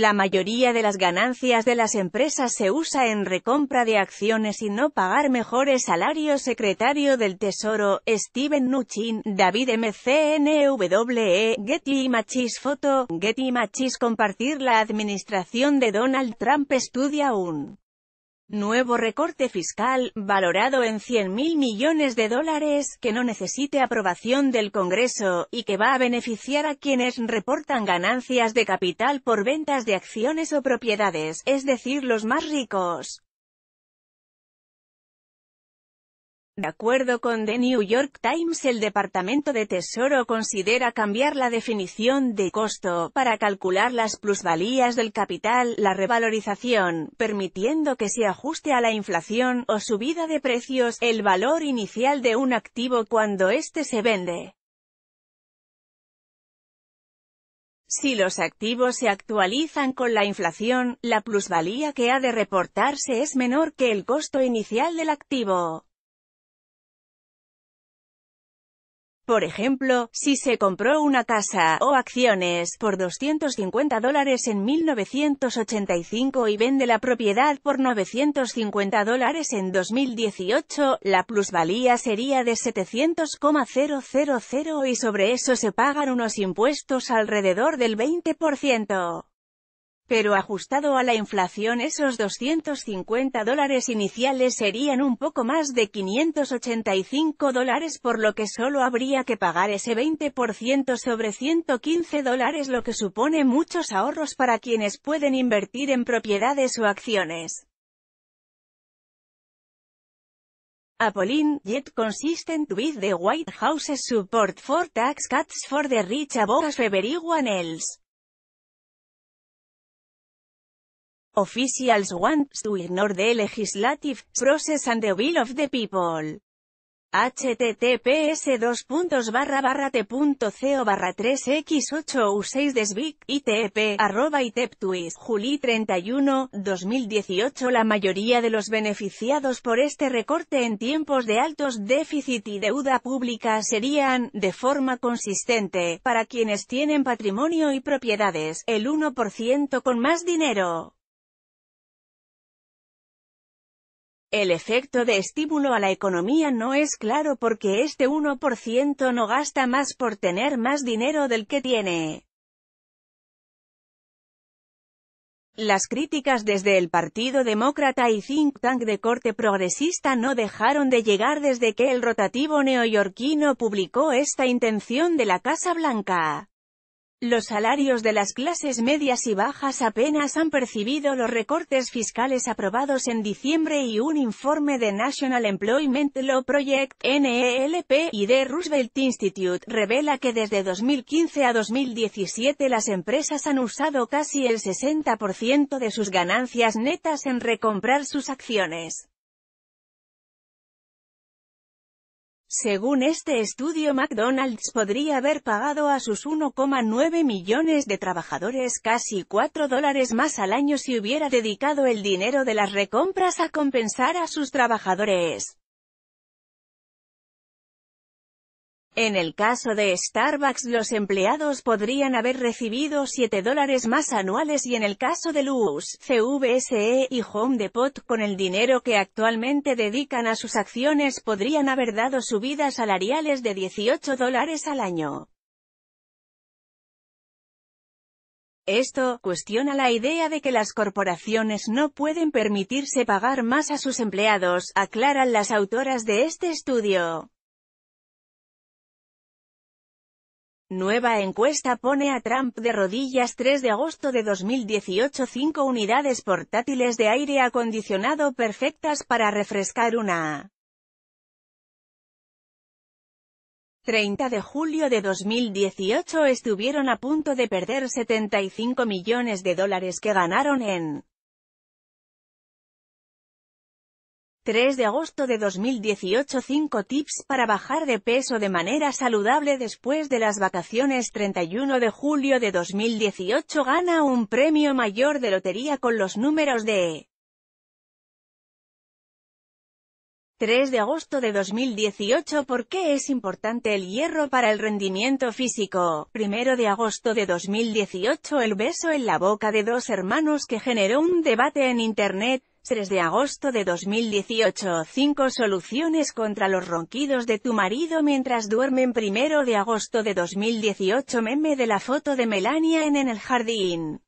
La mayoría de las ganancias de las empresas se usa en recompra de acciones y no pagar mejores salarios. Secretario del Tesoro, Steven Mnuchin, David MCNWE, Getty Machis Foto, Getty Machis Compartir La administración de Donald Trump estudia un Nuevo recorte fiscal, valorado en mil millones de dólares, que no necesite aprobación del Congreso, y que va a beneficiar a quienes reportan ganancias de capital por ventas de acciones o propiedades, es decir los más ricos. De acuerdo con The New York Times, el Departamento de Tesoro considera cambiar la definición de costo para calcular las plusvalías del capital, la revalorización, permitiendo que se ajuste a la inflación o subida de precios el valor inicial de un activo cuando éste se vende. Si los activos se actualizan con la inflación, la plusvalía que ha de reportarse es menor que el costo inicial del activo. Por ejemplo, si se compró una casa o acciones por 250 dólares en 1985 y vende la propiedad por 950 dólares en 2018, la plusvalía sería de 700,000 y sobre eso se pagan unos impuestos alrededor del 20%. Pero ajustado a la inflación esos 250 dólares iniciales serían un poco más de 585 dólares por lo que solo habría que pagar ese 20% sobre 115 dólares lo que supone muchos ahorros para quienes pueden invertir en propiedades o acciones. Apolline, yet consistent with the White House's support for tax cuts for the rich above everyone else. Officials want to ignore the legislative process and the will of the people. https 2 barra t.co 3x8u6 desvic itep arroba 31 2018 e la mayoría de los beneficiados por este recorte en tiempos de altos déficit y deuda pública serían de forma consistente para quienes tienen patrimonio y propiedades el 1% con más dinero El efecto de estímulo a la economía no es claro porque este 1% no gasta más por tener más dinero del que tiene. Las críticas desde el Partido Demócrata y think tank de corte progresista no dejaron de llegar desde que el rotativo neoyorquino publicó esta intención de la Casa Blanca. Los salarios de las clases medias y bajas apenas han percibido los recortes fiscales aprobados en diciembre y un informe de National Employment Law Project, NELP, y de Roosevelt Institute revela que desde 2015 a 2017 las empresas han usado casi el 60% de sus ganancias netas en recomprar sus acciones. Según este estudio McDonald's podría haber pagado a sus 1,9 millones de trabajadores casi 4 dólares más al año si hubiera dedicado el dinero de las recompras a compensar a sus trabajadores. En el caso de Starbucks los empleados podrían haber recibido 7 dólares más anuales y en el caso de Lowe's, CVSE y Home Depot con el dinero que actualmente dedican a sus acciones podrían haber dado subidas salariales de 18 dólares al año. Esto, cuestiona la idea de que las corporaciones no pueden permitirse pagar más a sus empleados, aclaran las autoras de este estudio. Nueva encuesta pone a Trump de rodillas 3 de agosto de 2018 5 unidades portátiles de aire acondicionado perfectas para refrescar una. 30 de julio de 2018 estuvieron a punto de perder 75 millones de dólares que ganaron en 3 de agosto de 2018 5 tips para bajar de peso de manera saludable después de las vacaciones 31 de julio de 2018 gana un premio mayor de lotería con los números de 3 de agosto de 2018 ¿Por qué es importante el hierro para el rendimiento físico? 1 de agosto de 2018 El beso en la boca de dos hermanos que generó un debate en Internet, 3 de agosto de 2018 5 soluciones contra los ronquidos de tu marido mientras duermen 1 de agosto de 2018 meme de la foto de Melania en, en el jardín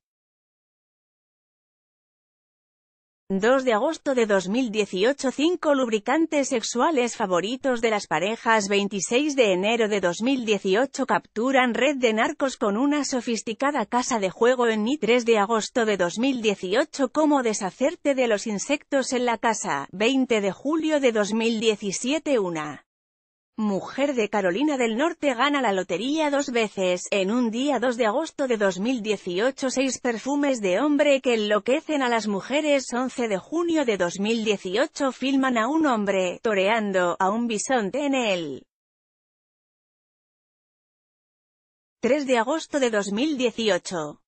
2 de agosto de 2018 5 lubricantes sexuales favoritos de las parejas 26 de enero de 2018 capturan red de narcos con una sofisticada casa de juego en Ni 3 de agosto de 2018 cómo deshacerte de los insectos en la casa 20 de julio de 2017 1 Mujer de Carolina del Norte gana la lotería dos veces, en un día 2 de agosto de 2018 Seis perfumes de hombre que enloquecen a las mujeres 11 de junio de 2018 filman a un hombre, toreando, a un bisonte en él. 3 de agosto de 2018